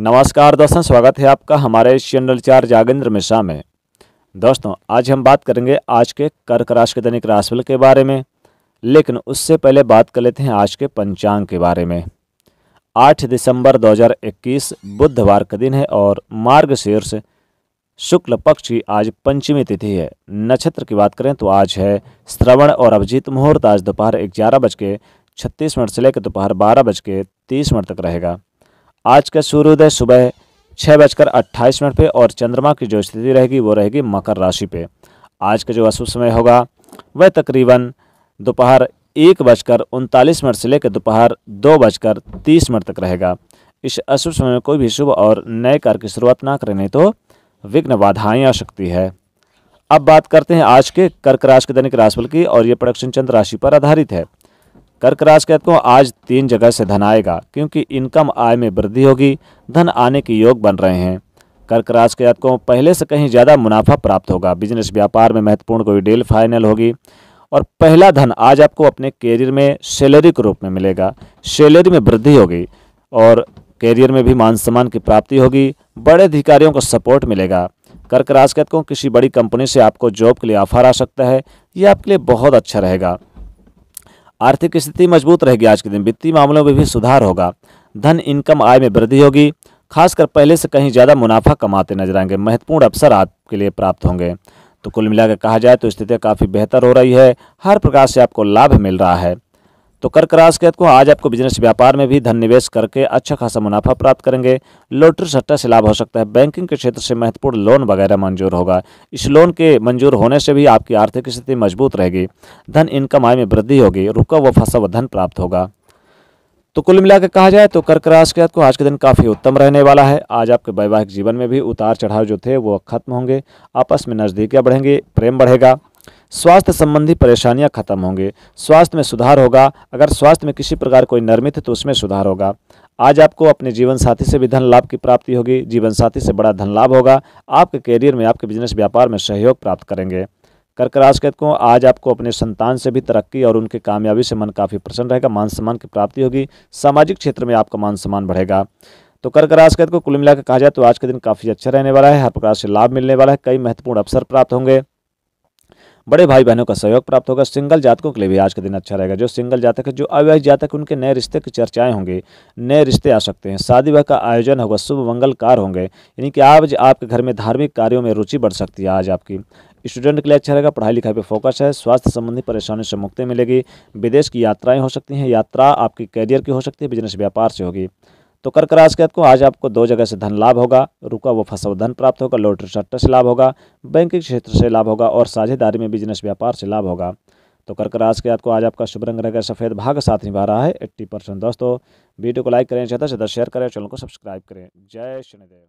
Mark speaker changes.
Speaker 1: नमस्कार दोस्तों स्वागत है आपका हमारे इस चैनल चार जागेंद्र मिश्रा में दोस्तों आज हम बात करेंगे आज के कर्क राशि के दैनिक राशिफल के बारे में लेकिन उससे पहले बात कर लेते हैं आज के पंचांग के बारे में 8 दिसंबर 2021 बुधवार का दिन है और मार्ग शीर्ष शुक्ल पक्ष की आज पंचमी तिथि है नक्षत्र की बात करें तो आज है श्रवण और अभिजीत मुहूर्त आज दोपहर ग्यारह बज के छत्तीस मिनट से लेकर दोपहर बारह बज के तीस मिनट तक रहेगा आज का सूर्योदय सुबह छः बजकर अट्ठाईस मिनट पे और चंद्रमा की जो स्थिति रहेगी वो रहेगी मकर राशि पे आज का जो अशुभ समय होगा वह तकरीबन दोपहर एक बजकर उनतालीस मिनट से लेकर दोपहर दो बजकर तीस मिनट तक रहेगा इस अशुभ समय में कोई भी शुभ और नए कार्य की शुरुआत ना करें तो विघ्न बाधाएँ आ सकती है अब बात करते हैं आज के कर्क राशि के दैनिक राशिफल की और ये प्रोडक्शन चंद्र राशि पर आधारित है कर्क राशि के को आज तीन जगह से धन आएगा क्योंकि इनकम आय में वृद्धि होगी धन आने के योग बन रहे हैं कर्क राशि के जातकों पहले से कहीं ज़्यादा मुनाफा प्राप्त होगा बिजनेस व्यापार में महत्वपूर्ण कोई डील फाइनल होगी और पहला धन आज आपको अपने कैरियर में सैलरी के रूप में मिलेगा सैलरी में वृद्धि होगी और कैरियर में भी मान सम्मान की प्राप्ति होगी बड़े अधिकारियों को सपोर्ट मिलेगा कर्क राशि के को किसी बड़ी कंपनी से आपको जॉब के लिए ऑफर आ सकता है ये आपके लिए बहुत अच्छा रहेगा आर्थिक स्थिति मजबूत रहेगी आज के दिन वित्तीय मामलों में भी सुधार होगा धन इनकम आय में वृद्धि होगी खासकर पहले से कहीं ज़्यादा मुनाफा कमाते नजर आएंगे महत्वपूर्ण अवसर आपके लिए प्राप्त होंगे तो कुल मिलाकर कहा जाए तो स्थितियाँ काफ़ी बेहतर हो रही है हर प्रकार से आपको लाभ मिल रहा है तो कर्क राशि के को आज आपको बिजनेस व्यापार में भी धन निवेश करके अच्छा खासा मुनाफा प्राप्त करेंगे लॉटरी सट्टा से लाभ हो सकता है बैंकिंग के क्षेत्र से महत्वपूर्ण लोन वगैरह मंजूर होगा इस लोन के मंजूर होने से भी आपकी आर्थिक स्थिति मजबूत रहेगी धन इनकम आय में वृद्धि होगी रुका व फंसा व धन प्राप्त होगा तो कुल मिलाकर कहा जाए तो कर्क राशि के को आज के दिन काफ़ी उत्तम रहने वाला है आज आपके वैवाहिक जीवन में भी उतार चढ़ाव जो थे वो खत्म होंगे आपस में नज़दीकियाँ बढ़ेंगी प्रेम बढ़ेगा स्वास्थ्य संबंधी परेशानियां खत्म होंगे स्वास्थ्य में सुधार होगा अगर स्वास्थ्य में किसी प्रकार कोई नरमित है तो उसमें सुधार होगा आज आपको अपने जीवन साथी से भी धन लाभ की प्राप्ति होगी जीवन साथी से बड़ा धन लाभ होगा आपके कैरियर में आपके बिजनेस व्यापार में सहयोग प्राप्त करेंगे कर्क राशि कहते को आज आपको अपने संतान से भी तरक्की और उनके कामयाबी से मन काफ़ी प्रसन्न रहेगा मान सम्मान की प्राप्ति होगी सामाजिक क्षेत्र में आपका मान सम्मान बढ़ेगा तो कर्क राशि कहते को कुल मिलाकर कहा जाए तो आज के दिन काफ़ी अच्छा रहने वाला है हर प्रकार से लाभ मिलने वाला है कई महत्वपूर्ण अवसर प्राप्त होंगे बड़े भाई बहनों का सहयोग प्राप्त होगा सिंगल जातकों के लिए भी आज का दिन अच्छा रहेगा जो सिंगल जातक है जो अविवाहित जातक उनके नए रिश्ते की चर्चाएं होंगे नए रिश्ते आ सकते हैं शादी विवाह का आयोजन होगा शुभ मंगल कार होंगे यानी कि आज आपके घर में धार्मिक कार्यों में रुचि बढ़ सकती है आज आपकी स्टूडेंट के लिए अच्छा रहेगा पढ़ाई लिखाई पर फोकस है स्वास्थ्य संबंधी परेशानी से मुक्ति मिलेगी विदेश की यात्राएँ हो सकती हैं यात्रा आपकी करियर की हो सकती है बिजनेस व्यापार से होगी तो कर्क राश के को आज आपको दो जगह से धन लाभ होगा रुका व फसल धन प्राप्त होगा लॉटरी सट्टा से लाभ होगा बैंकिंग क्षेत्र से लाभ होगा और साझेदारी में बिजनेस व्यापार से लाभ होगा तो कर्क राश के को आज आपका शुभ रंग रहेगा सफ़ेद भाग साथ निभा रहा है एट्टी परसेंट दोस्तों वीडियो को लाइक करें ज़्यादा से ज़्यादा शेयर करें चैनल को सब्सक्राइब करें जय शनिदेव